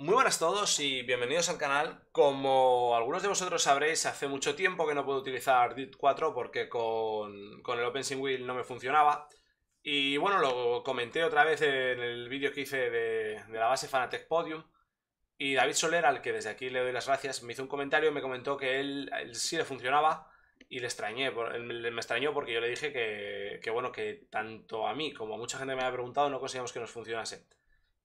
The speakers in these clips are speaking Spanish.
Muy buenas a todos y bienvenidos al canal. Como algunos de vosotros sabréis, hace mucho tiempo que no puedo utilizar DIT 4 porque con, con el Wheel no me funcionaba. Y bueno, lo comenté otra vez en el vídeo que hice de, la base Fanatec Podium. Y David Soler, al que desde aquí le doy las gracias, me hizo un comentario y me comentó que él, sí le funcionaba y le extrañé, me extrañó porque yo le dije que, bueno, que tanto a mí como a mucha gente me había preguntado no conseguíamos que nos funcionase.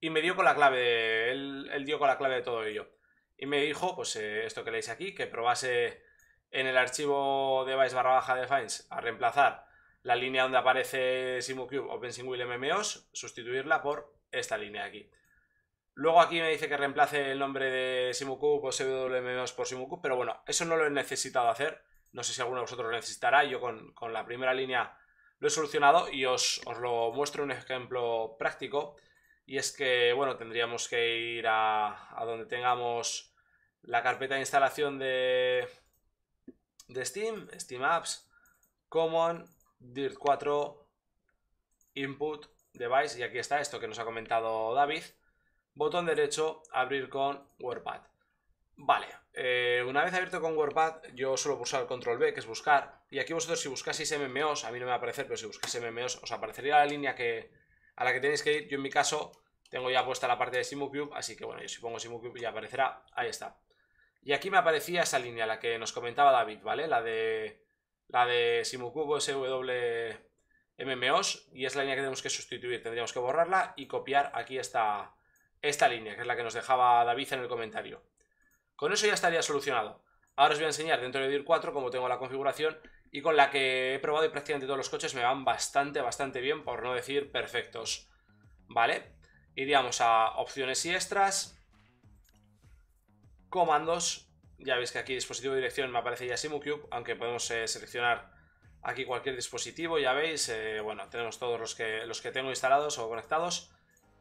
Y me dio con la clave, él, dio con la clave de todo ello. Y me dijo, pues eh, esto que leéis aquí, que probase en el archivo device barra baja defines a reemplazar la línea donde aparece SimuCube OpenSingWheel MMOs, e sustituirla por esta línea aquí. Luego aquí me dice que reemplace el nombre de SimuCube o SWMMOs e por SimuCube, pero bueno, eso no lo he necesitado hacer. No sé si alguno de vosotros lo necesitará. Yo con, la primera línea lo he solucionado y os, os lo muestro un ejemplo práctico y es que, bueno, tendríamos que ir a, donde tengamos la carpeta de instalación de, de Steam, Steam Apps, Common, Dirt 4, Input, Device, y aquí está esto que nos ha comentado David, botón derecho, abrir con WordPad. Vale, eh, una vez abierto con WordPad, yo suelo pulsar control B, que es buscar, y aquí vosotros si buscáis MMOs, a mí no me va a aparecer, pero si buscáis MMOs os aparecería la línea que, a la que tenéis que ir. Yo en mi caso tengo ya puesta la parte de SimuCube, así que bueno, yo si pongo SimuCube ya aparecerá. Ahí está. Y aquí me aparecía esa línea, la que nos comentaba David, ¿vale? La de la de SimuCube SWMMOs y es la línea que tenemos que sustituir. Tendríamos que borrarla y copiar aquí esta, esta línea, que es la que nos dejaba David en el comentario. Con eso ya estaría solucionado. Ahora os voy a enseñar dentro de DIR 4 cómo tengo la configuración y con la que he probado y prácticamente todos los coches me van bastante, bastante bien, por no decir perfectos. ¿Vale? Iríamos a opciones y extras, comandos, ya veis que aquí dispositivo de dirección me aparece ya SimuCube, aunque podemos eh, seleccionar aquí cualquier dispositivo, ya veis, eh, bueno, tenemos todos los que, los que tengo instalados o conectados,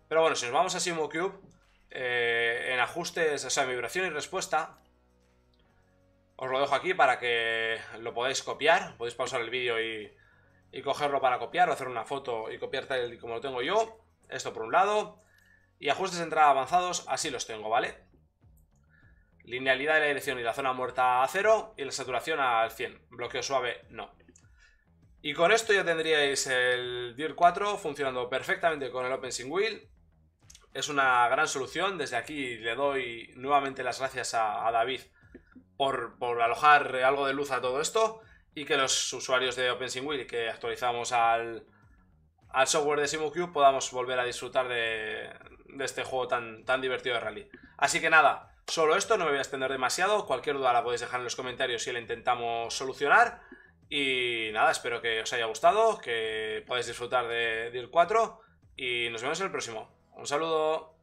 pero bueno, si nos vamos a SimuCube, eh, en ajustes, o sea, vibración y respuesta, os lo dejo aquí para que lo podáis copiar. Podéis pausar el vídeo y, cogerlo para copiar o hacer una foto y copiar tal como lo tengo yo. Esto por un lado. Y ajustes de entrada avanzados, así los tengo, ¿vale? Linealidad de la dirección y la zona muerta a 0 y la saturación al 100. Bloqueo suave, no. Y con esto ya tendríais el DIR 4 funcionando perfectamente con el OpenSync Wheel. Es una gran solución. Desde aquí le doy nuevamente las gracias a David por, alojar algo de luz a todo esto y que los usuarios de OpenSingWheel que actualizamos al, al software de SimuCube podamos volver a disfrutar de, este juego tan, tan divertido de rally. Así que nada, solo esto, no me voy a extender demasiado, cualquier duda la podéis dejar en los comentarios si la intentamos solucionar. Y nada, espero que os haya gustado, que podáis disfrutar de DIL 4 y nos vemos en el próximo. Un saludo.